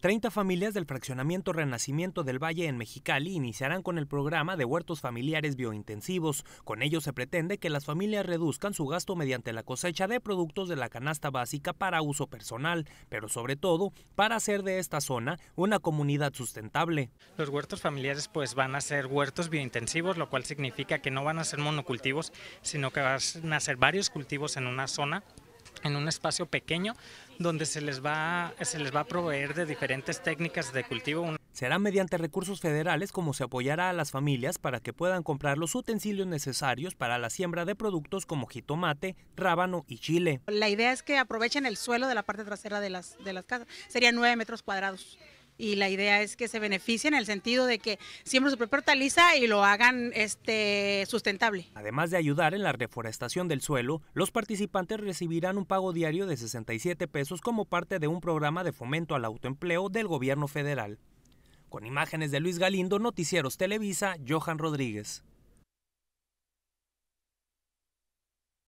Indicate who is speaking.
Speaker 1: 30 familias del fraccionamiento Renacimiento del Valle en Mexicali iniciarán con el programa de huertos familiares biointensivos. Con ello se pretende que las familias reduzcan su gasto mediante la cosecha de productos de la canasta básica para uso personal,
Speaker 2: pero sobre todo para hacer de esta zona una comunidad sustentable. Los huertos familiares pues van a ser huertos biointensivos, lo cual significa que no van a ser monocultivos, sino que van a ser varios cultivos en una zona en un espacio pequeño donde se les va, se les va a proveer de diferentes técnicas de cultivo. Será mediante recursos
Speaker 1: federales como se apoyará a las familias para que puedan comprar los utensilios necesarios para la siembra de productos como jitomate, rábano y chile.
Speaker 3: La idea es que aprovechen el suelo de la parte trasera de las, de las casas. Serían 9 metros cuadrados y la idea es que se beneficien en el sentido de que siempre su propia hortaliza y lo hagan este, sustentable.
Speaker 1: Además de ayudar en la reforestación del suelo, los participantes recibirán un pago diario de 67 pesos como parte de un programa de fomento al autoempleo del gobierno federal. Con imágenes de Luis Galindo, Noticieros Televisa, Johan Rodríguez.